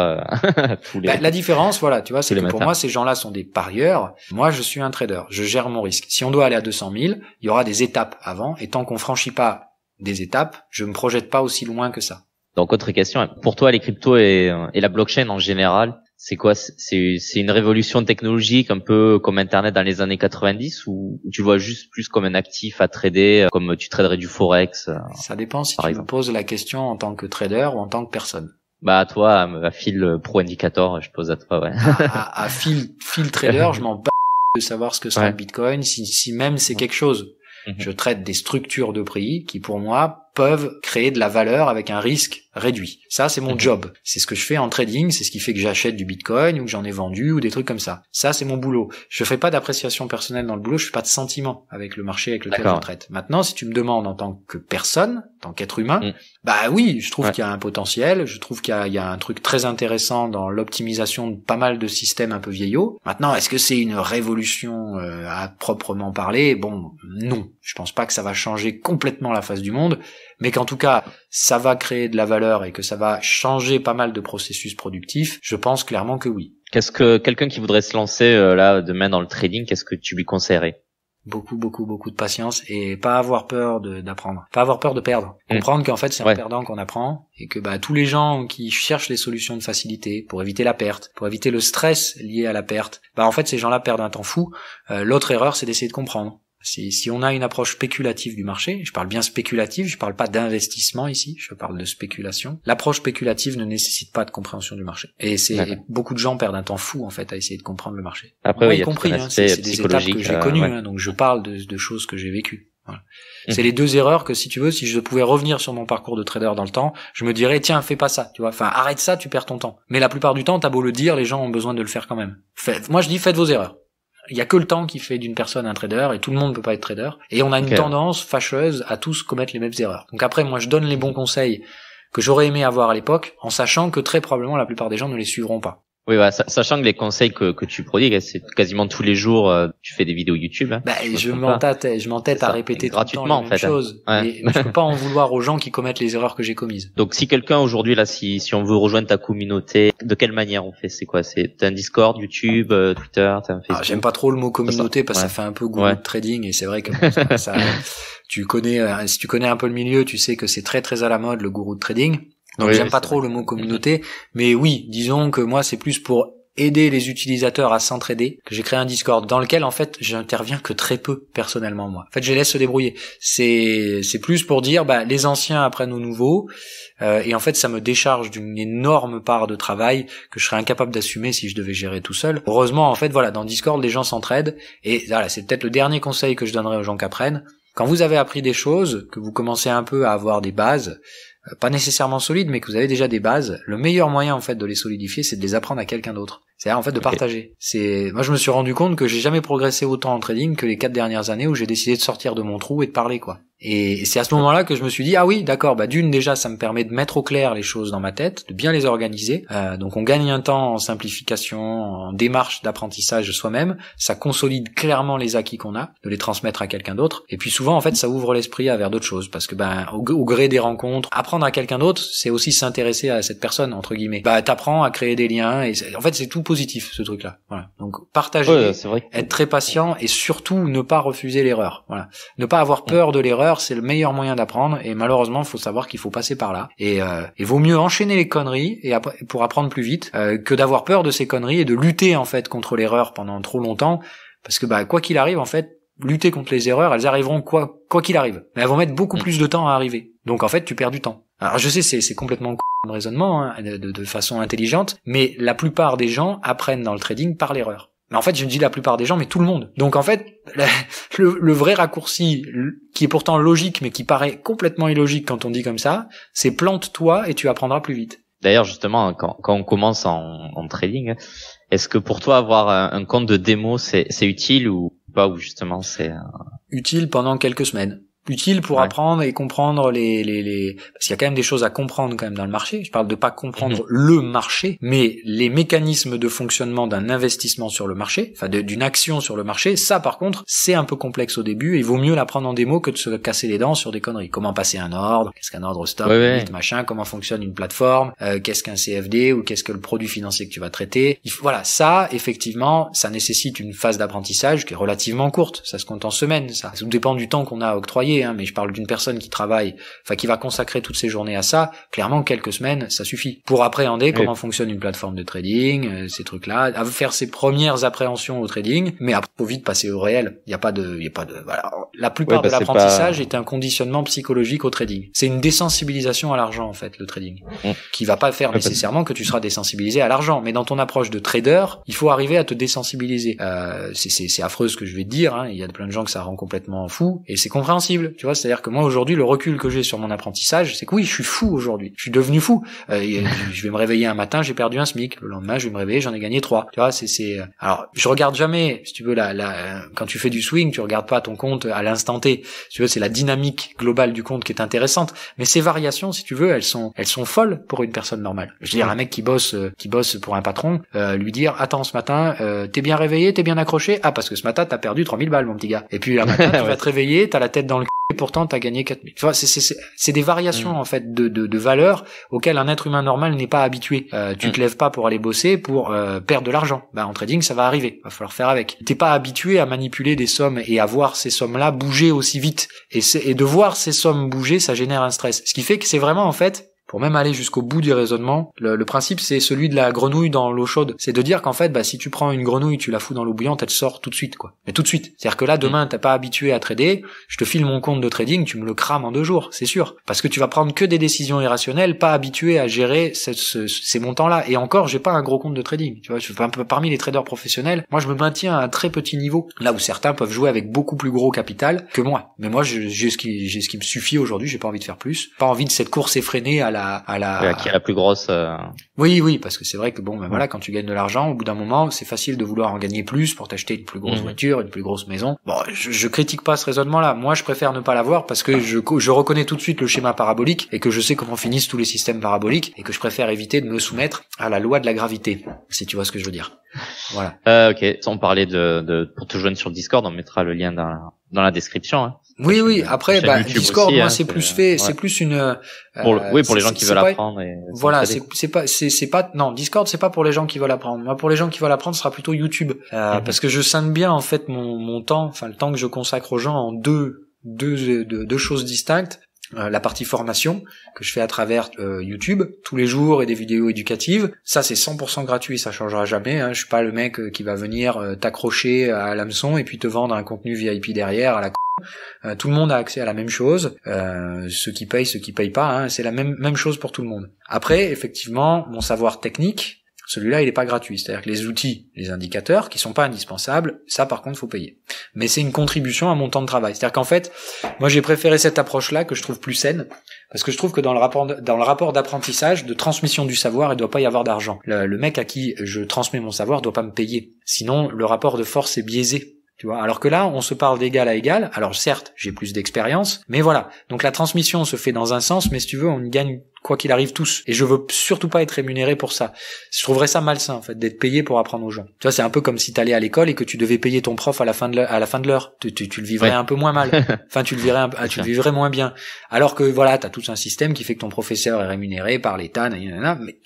euh, tous les. Bah, la différence, voilà, tu vois, c'est que pour moi, ces gens-là sont des parieurs. Moi, je suis un trader. Je gère mon risque. Si on doit aller à 200 000, il y aura des étapes avant, et tant qu'on franchit pas des étapes, je me projette pas aussi loin que ça. Donc, autre question. Pour toi, les cryptos et euh, la blockchain en général, c'est quoi C'est une révolution technologique un peu comme Internet dans les années 90 ou tu vois juste plus comme un actif à trader, euh, comme tu traderais du forex euh, Ça dépend si tu me poses la question en tant que trader ou en tant que personne. Bah à toi, à fil euh, pro indicator, je pose à toi. Ouais. à, fil trader, je m'en bats de savoir ce que sera le Bitcoin, si, même c'est quelque chose. Mhm. Je traite des structures de prix qui pour moi peuvent créer de la valeur avec un risque réduit. Ça, c'est mon job. C'est ce que je fais en trading, c'est ce qui fait que j'achète du bitcoin ou que j'en ai vendu ou des trucs comme ça. Ça, c'est mon boulot. Je fais pas d'appréciation personnelle dans le boulot, je fais pas de sentiment avec le marché avec lequel je traite. Maintenant, si tu me demandes en tant que personne, en tant qu'être humain, mm. bah oui, je trouve qu'il y a un potentiel, je trouve qu'il y, a un truc très intéressant dans l'optimisation de pas mal de systèmes un peu vieillots. Maintenant, est-ce que c'est une révolution euh, à proprement parler Bon, non. Je pense pas que ça va changer complètement la face du monde mais qu'en tout cas, ça va créer de la valeur et que ça va changer pas mal de processus productifs, je pense clairement que oui. Qu'est-ce que quelqu'un qui voudrait se lancer euh, là demain dans le trading, qu'est-ce que tu lui conseillerais beaucoup, beaucoup, beaucoup de patience et pas avoir peur d'apprendre, pas avoir peur de perdre. Hmm. Comprendre qu'en fait c'est en perdant qu'on apprend et que bah tous les gens qui cherchent les solutions de facilité pour éviter la perte, pour éviter le stress lié à la perte, bah en fait ces gens-là perdent un temps fou. Euh, l'autre erreur c'est d'essayer de comprendre. Si, on a une approche spéculative du marché, je parle bien spéculative, je parle pas d'investissement ici, je parle de spéculation. L'approche spéculative ne nécessite pas de compréhension du marché. Et c'est beaucoup de gens perdent un temps fou en fait à essayer de comprendre le marché. Après, il y, compris, hein, c'est des étapes que j'ai euh, connues, hein, donc je parle de, choses que j'ai vécues. Hum. C'est les deux erreurs que si tu veux, si je pouvais revenir sur mon parcours de trader dans le temps, je me dirais tiens fais pas ça, tu vois. Enfin arrête ça, tu perds ton temps. Mais la plupart du temps, t'as beau le dire, les gens ont besoin de le faire quand même. Faites. Moi je dis faites vos erreurs il y a que le temps qui fait d'une personne un trader et tout le monde ne peut pas être trader. Et on a une tendance fâcheuse à tous commettre les mêmes erreurs. Donc après, moi, je donne les bons conseils que j'aurais aimé avoir à l'époque, en sachant que très probablement la plupart des gens ne les suivront pas. Oui, bah sachant que les conseils que, que tu prodigues, c'est quasiment tous les jours, euh, tu fais des vidéos YouTube. Hein, bah, je m'entête, je m'entête à répéter gratuitement tout le temps en fait, hein. je peux pas en vouloir aux gens qui commettent les erreurs que j'ai commises. Donc, si quelqu'un aujourd'hui là, si si on veut rejoindre ta communauté, de quelle manière on fait C'est quoi C'est un Discord, YouTube, euh, Twitter, un ah, Facebook. j'aime pas trop le mot communauté parce que ça fait un peu gourou de trading et c'est vrai que ça, tu connais, euh, si tu connais un peu le milieu, tu sais que c'est très très à la mode le gourou de trading. Donc j'aime pas trop le mot communauté, mais oui, disons que moi c'est plus pour aider les utilisateurs à s'entraider que j'ai créé un Discord dans lequel en fait j'interviens que très peu personnellement moi. En fait je les laisse se débrouiller. C'est c'est plus pour dire bah les anciens apprennent aux nouveaux euh, et en fait ça me décharge d'une énorme part de travail que je serais incapable d'assumer si je devais gérer tout seul. Heureusement en fait voilà dans Discord les gens s'entraident et voilà c'est peut-être le dernier conseil que je donnerais aux gens qui apprennent. Quand vous avez appris des choses, que vous commencez un peu à avoir des bases, pas nécessairement solides, mais que vous avez déjà des bases, le meilleur moyen en fait de les solidifier, c'est de les apprendre à quelqu'un d'autre. C'est-à-dire en fait de partager. C'est moi je me suis rendu compte que j'ai jamais progressé autant en trading que les quatre dernières années où j'ai décidé de sortir de mon trou et de parler quoi. Et c'est à ce moment-là que je me suis dit ah oui d'accord bah d'une déjà ça me permet de mettre au clair les choses dans ma tête, de bien les organiser. Euh, donc on gagne un temps en simplification, en démarche d'apprentissage soi-même. Ça consolide clairement les acquis qu'on a, de les transmettre à quelqu'un d'autre. Et puis souvent en fait ça ouvre l'esprit à vers d'autres choses parce que ben au, gré des rencontres, apprendre à quelqu'un d'autre c'est aussi s'intéresser à cette personne entre guillemets. Bah t'apprends à créer des liens et en fait c'est tout positif ce truc-là. Voilà. Donc partager, vrai. être très patient et surtout ne pas refuser l'erreur. Voilà. Ne pas avoir peur de l'erreur, c'est le meilleur moyen d'apprendre et malheureusement, faut savoir qu'il faut passer par là. Et il euh, vaut mieux enchaîner les conneries et pour apprendre plus vite euh, que d'avoir peur de ces conneries et de lutter en fait contre l'erreur pendant trop longtemps parce que bah quoi qu'il arrive en fait lutter contre les erreurs, elles arriveront quoi quoi qu'il arrive. Mais elles vont mettre beaucoup mm. plus de temps à arriver. Donc en fait, tu perds du temps. Alors je sais, c'est complètement hein, de raisonnement, de, façon intelligente, mais la plupart des gens apprennent dans le trading par l'erreur. Mais en fait, je ne dis la plupart des gens, mais tout le monde. Donc en fait, le, vrai raccourci, qui est pourtant logique, mais qui paraît complètement illogique quand on dit comme ça, c'est plante-toi et tu apprendras plus vite. D'ailleurs, justement, quand, quand, on commence en, en trading, est-ce que pour toi avoir un, un compte de démo, c'est utile ou, où justement c'est euh, utile pendant quelques semaines utile pour apprendre et comprendre les, les, les... parce qu'il y a quand même des choses à comprendre quand même dans le marché. Je parle de pas comprendre mhm. le marché, mais les mécanismes de fonctionnement d'un investissement sur le marché, enfin d'une action sur le marché, ça par contre, c'est un peu complexe au début et il vaut mieux l'apprendre en démo que de se casser les dents sur des conneries. Comment passer un ordre, qu'est-ce qu'un ordre stop, machin, comment fonctionne une plateforme, euh, qu'est-ce qu'un CFD ou qu'est-ce que le produit financier que tu vas traiter. voilà, ça effectivement, ça nécessite une phase d'apprentissage qui est relativement courte, ça se compte en semaines, ça. Ça dépend du temps qu'on a octroyé Hein, mais je parle d'une personne qui travaille, enfin qui va consacrer toutes ses journées à ça, clairement quelques semaines, ça suffit pour appréhender comment fonctionne une plateforme de trading, euh, ces trucs-là, à faire ses premières appréhensions au trading, mais après faut vite passer au réel. Il y a pas de, y a pas de, voilà. La plupart bah, de l'apprentissage est, un conditionnement psychologique au trading. C'est une désensibilisation à l'argent en fait, le trading, qui va pas faire nécessairement que tu seras désensibilisé à l'argent, mais dans ton approche de trader, il faut arriver à te désensibiliser. Euh, c'est affreux ce que je vais te dire, hein. il y a plein de gens que ça rend complètement fou, et c'est compréhensible tu vois, c'est-à-dire que moi aujourd'hui le recul que j'ai sur mon apprentissage, c'est que oui, je suis fou aujourd'hui, je suis devenu fou. Euh, euh je vais me réveiller un matin, j'ai perdu un smic, le lendemain je vais me réveiller, j'en ai gagné trois. Tu vois, c'est c'est euh, alors je regarde jamais, si tu veux la, la euh, quand tu fais du swing, tu regardes pas ton compte à l'instant T. tu veux, c'est la dynamique globale du compte qui est intéressante, mais ces variations, si tu veux, elles sont elles sont folles pour une personne normale. Je veux dire un mec qui bosse qui bosse pour un patron, lui dire attends ce matin, t'es bien réveillé, t'es bien accroché, ah parce que ce matin t'as perdu 3000 balles mon petit gars. Et puis tu vas te réveiller, t'as la tête dans le et pourtant t'as gagné 4000. Enfin, c'est des variations mm. en fait de, de, valeurs auxquelles un être humain normal n'est pas habitué. Euh, tu mm. te lèves pas pour aller bosser pour euh, perdre de l'argent. Bah, en trading ça va arriver, va falloir faire avec. T'es pas habitué à manipuler des sommes et à voir ces sommes là bouger aussi vite et de voir ces sommes bouger ça génère un stress. Ce qui fait que c'est vraiment en fait pour même aller jusqu'au bout du raisonnement, le, principe c'est celui de la grenouille dans l'eau chaude. C'est de dire qu'en fait, bah, si tu prends une grenouille, tu la fous dans l'eau bouillante, elle sort tout de suite, quoi. Mais tout de suite. C'est-à-dire que là, mm. demain, t'as pas habitué à trader, je te file mon compte de trading, tu me le crames en deux jours, c'est sûr. Parce que tu vas prendre que des décisions irrationnelles, pas habitué à gérer ces montants-là. Et encore, j'ai pas un gros compte de trading. Tu vois, parmi les traders professionnels, moi, je me maintiens à un très petit niveau. Là où certains peuvent jouer avec beaucoup plus gros capital que moi. Mais moi, j'ai ce qui, ce qui me suffit aujourd'hui, j'ai pas envie de faire plus. Pas envie de cette course effrénée à la qui est la plus grosse. Euh, oui, oui, parce que c'est vrai que bon, ben voilà, quand tu gagnes de l'argent, au bout d'un moment, c'est facile de vouloir en gagner plus pour t'acheter une plus grosse mmh. voiture, une plus grosse maison. Bon, je, critique pas ce raisonnement-là. Moi, je préfère ne pas l'avoir parce que je je reconnais tout de suite le schéma parabolique et que je sais comment finissent tous les systèmes paraboliques et que je préfère éviter de me soumettre à la loi de la gravité, si tu vois ce que je veux dire. Voilà. Euh, ok, sans parler de, de pour te joindre sur Discord, on mettra le lien dans la, dans la description. Hein. Oui, oui. Après, bah, Discord, moi, hein, c'est plus fait, c'est plus une. Euh, oui, pour les gens qui veulent apprendre. voilà, c'est pas, c'est pas, non, Discord, c'est pas pour les gens qui veulent apprendre. Moi, pour les gens qui veulent apprendre, ce sera plutôt YouTube, euh, mhm. parce que je scinde bien en fait mon, mon temps, enfin le temps que je consacre aux gens en deux, deux, deux, choses distinctes. Euh, la partie formation que je fais à travers euh, YouTube tous les jours et des vidéos éducatives. Ça c'est 100% gratuit, ça changera jamais. Hein. Je suis pas le mec euh, qui va venir t'accrocher à l'hameçon et puis te vendre un contenu VIP derrière à la tout le monde a accès à la même chose, ceux qui payent, ceux qui payent pas, hein. c'est la même, même chose pour tout le monde. Après, effectivement, mon savoir technique, celui-là, il n'est pas gratuit. C'est-à-dire que les outils, les indicateurs, qui sont pas indispensables, ça par contre, faut payer. Mais c'est une contribution à mon temps de travail. C'est-à-dire qu'en fait, moi j'ai préféré cette approche-là que je trouve plus saine, parce que je trouve que dans le rapport, d'apprentissage, de transmission du savoir, il doit pas y avoir d'argent. Le, le mec à qui je transmets mon savoir doit pas me payer. Sinon, le rapport de force est biaisé. Tu vois, alors que là, on se parle d'égal à égal. Alors certes, j'ai plus d'expérience, mais voilà. Donc la transmission se fait dans un sens, mais si tu veux, on gagne quoi qu'il arrive tous. Et je veux surtout pas être rémunéré pour ça. Je trouverais ça malsain en fait d'être payé pour apprendre aux gens. Tu vois, c'est un peu comme si t'allais à l'école et que tu devais payer ton prof à la fin de l'heure. Tu, le vivrais un peu moins mal. Enfin, tu le vivrais ah, tu le vivrais moins bien. Alors que voilà, t'as tout un système qui fait que ton professeur est rémunéré par l'État, mais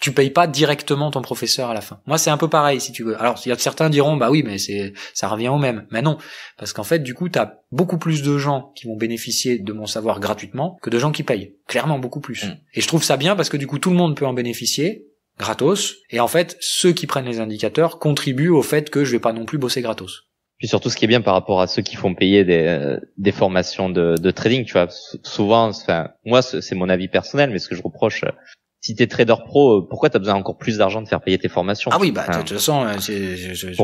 tu payes pas directement ton professeur à la fin. Moi, c'est un peu pareil si tu veux. Alors, y a certains diront bah oui, mais c'est ça revient au même. Mais non, parce qu'en fait, du coup, t'as beaucoup plus de gens qui vont bénéficier de mon savoir gratuitement que de gens qui payent. Clairement beaucoup plus. Mm. Et je trouve ça bien parce que du coup tout le monde peut en bénéficier gratos. Et en fait, ceux qui prennent les indicateurs contribuent au fait que je vais pas non plus bosser gratos. Puis surtout, ce qui est bien par rapport à ceux qui font payer des, euh, formations de, trading, tu vois, souvent, enfin, moi, c'est mon avis personnel, mais ce que je reproche euh, si t'es trader pro, euh, pourquoi t'as besoin encore plus d'argent de faire payer tes formations Ah oui, bah de toute façon, euh, C'est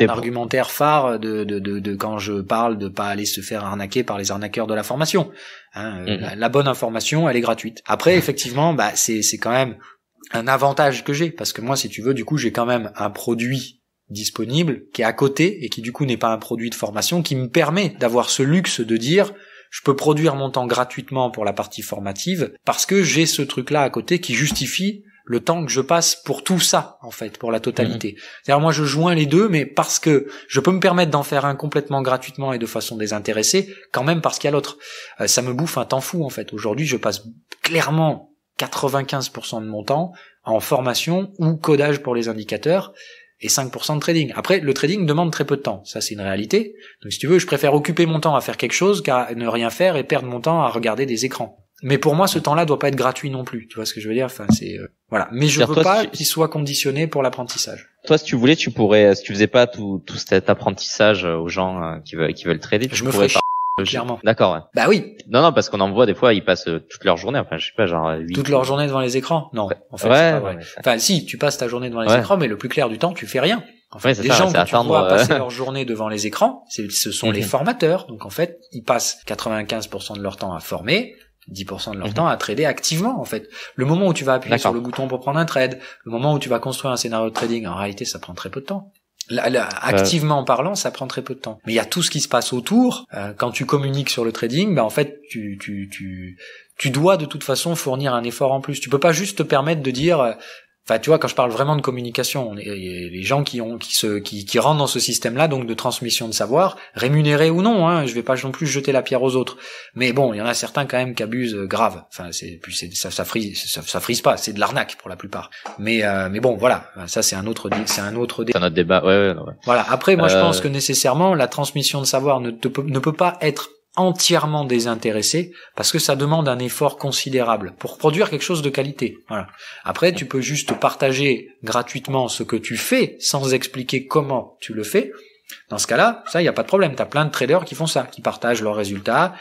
mon argumentaire phare de, quand je parle de pas aller se faire arnaquer par les arnaqueurs de la formation. Hein, euh, la, bonne information, elle est gratuite. Après, mm. effectivement, bah c'est c'est quand même un avantage que j'ai parce que moi, si tu veux, du coup, j'ai quand même un produit disponible qui est à côté et qui du coup n'est pas un produit de formation qui me permet d'avoir ce luxe de dire je peux produire mon temps gratuitement pour la partie formative parce que j'ai ce truc-là à côté qui justifie le temps que je passe pour tout ça, en fait, pour la totalité. Mhm. cest moi, je joins les deux, mais parce que je peux me permettre d'en faire un complètement gratuitement et de façon désintéressée, quand même parce qu'il y a l'autre. Euh, ça me bouffe un temps fou, en fait. Aujourd'hui, je passe clairement 95% de mon temps en formation ou codage pour les indicateurs et 5% de trading. Après, le trading demande très peu de temps, ça c'est une réalité. Donc si tu veux, je préfère occuper mon temps à faire quelque chose qu'à ne rien faire et perdre mon temps à regarder des écrans. Mais pour moi, ce temps-là doit pas être gratuit non plus. Tu vois ce que je veux dire Enfin, c'est euh, voilà. Mais je veux pas qu'il soit conditionné pour l'apprentissage. Toi, si tu voulais, tu pourrais. Si tu faisais pas tout, tout cet apprentissage aux gens euh, qui veulent qui veulent trader, tu pourrais pas. Euh, Clairement. D'accord. Bah oui. Non, non, parce qu'on en voit des fois, ils passent euh, toute leur journée. Enfin, je sais pas, genre. 8... Euh, toute leur journée devant les écrans. Non. En fait, c'est pas vrai. Enfin, si, tu passes ta journée devant les écrans, mais le plus clair du temps, tu fais rien. En fait, les gens que tu vois passer leur journée devant les écrans, ce sont mhm. les formateurs. Donc en fait, ils passent 95% de leur temps à former, 10% de leur mhm. temps à trader activement en fait. Le moment où tu vas appuyer sur le bouton pour prendre un trade, le moment où tu vas construire un scénario de trading, en réalité ça prend très peu de temps activement en parlant, ça prend très peu de temps. Mais il y a tout ce qui se passe autour. Euh, quand tu communiques sur le trading, ben en fait, tu, tu, tu, tu dois de toute façon fournir un effort en plus. Tu peux pas juste te permettre de dire euh, Enfin, tu vois, quand je parle vraiment de communication, les gens qui ont, qui se, qui, qui rentrent dans ce système-là, donc de transmission de savoir, rémunérés ou non, hein, je vais pas non plus jeter la pierre aux autres. Mais bon, il y en a certains quand même qui abusent euh, grave. Enfin, c'est, ça, ça frise, ça, frise pas, c'est de l'arnaque pour la plupart. Mais, euh, mais bon, voilà, ça c'est un autre, c'est un autre débat. C'est un autre débat, ouais, ouais, Voilà. Après, moi, je pense euh. que nécessairement, la transmission de savoir ne, ne peut pas être entièrement désintéressé parce que ça demande un effort considérable pour produire quelque chose de qualité. Après, tu peux juste partager gratuitement ce que tu fais sans expliquer comment tu le fais. Dans ce cas-là, ça, il n'y a pas de problème. Tu as plein de traders qui font ça, qui partagent leurs résultats,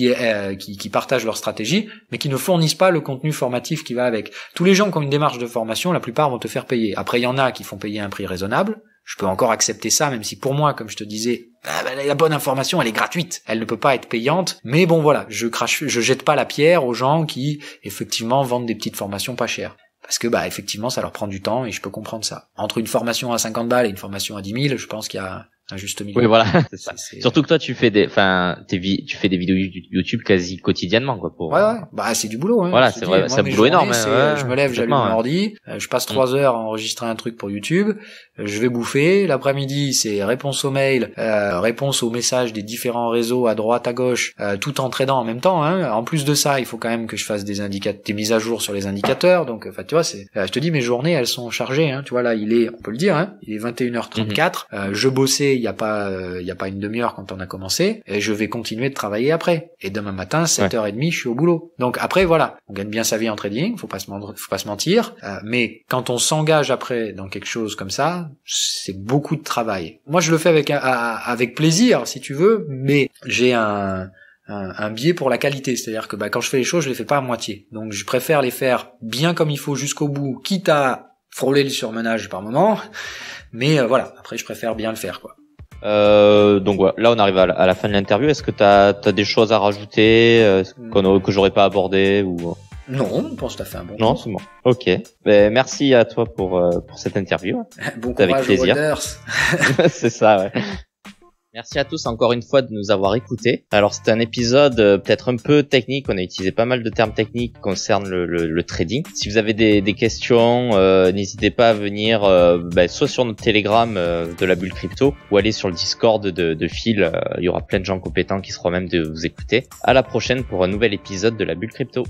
euh, qui, qui, partagent leurs stratégies mais qui ne fournissent pas le contenu formatif qui va avec. Tous les gens qui ont une démarche de formation, la plupart vont te faire payer. Après, il y en a qui font payer un prix raisonnable, je peux encore accepter ça, même si pour moi, comme je te disais, bah, bah, la bonne information, elle est gratuite, elle ne peut pas être payante. Mais bon, voilà, je crache, je jette pas la pierre aux gens qui effectivement vendent des petites formations pas chères. Parce que bah effectivement, ça leur prend du temps et je peux comprendre ça. Entre une formation à 50 balles et une formation à 10 000, je pense qu'il y a un juste milieu. Oui, voilà. c'est Surtout euh, que toi, tu fais des, enfin, tu fais des vidéos YouTube quasi quotidiennement, quoi. Pour... Ouais, euh, ouais. Bah, c'est du boulot. Hein, voilà, c'est vrai, c'est un boulot énorme. Hein. je me lève, j'allume mon hein. ordi, euh, je passe trois heures à enregistrer un truc pour YouTube, je vais bouffer. L'après-midi, c'est réponse aux mails, euh, réponse aux messages des différents réseaux à droite, à gauche, tout en traînant en même temps. Hein. En plus de ça, il faut quand même que je fasse des indicateurs, des mises à jour sur les indicateurs. Donc, enfin, tu vois, c'est, je te dis, mes journées, elles sont chargées. Hein. Tu vois, là, il est, on peut le dire, hein, il est 21h34. Mhm. je bossais il n'y a pas il y a pas une demi-heure quand on a commencé et je vais continuer de travailler après. Et demain matin 7h30 je suis au boulot. Donc après voilà, on gagne bien sa vie en trading, faut pas se mentir, faut pas se mentir, euh, mais quand on s'engage après dans quelque chose comme ça, c'est beaucoup de travail. Moi je le fais avec euh, plaisir si tu veux, mais j'ai un biais pour la qualité, c'est-à-dire que bah, quand je fais les choses, je les fais pas à moitié. Donc je préfère les faire bien comme il faut jusqu'au bout, quitte à frôler le surmenage par moment. Mais euh, voilà, après je préfère bien le faire quoi. Euh, donc voilà, là on arrive à la, fin de l'interview. Est-ce que tu as, as, des choses à rajouter euh, hmm. qu'on que j'aurais pas abordé ou Non, je pense que tu fait un bon. Non, c'est bon. Ok. Mais ben, merci à toi pour euh, pour cette interview. bon courage avec plaisir. c'est ça. Ouais. Merci à tous encore une fois de nous avoir écoutés. Alors c'est un épisode euh, peut-être un peu technique, on a utilisé pas mal de termes techniques concernant le, le, trading. Si vous avez des, questions, euh, n'hésitez pas à venir euh, ben, soit sur notre Telegram de la bulle crypto ou aller sur le Discord de, de Phil, il y aura plein de gens compétents qui seront même de vous écouter. À la prochaine pour un nouvel épisode de la bulle crypto.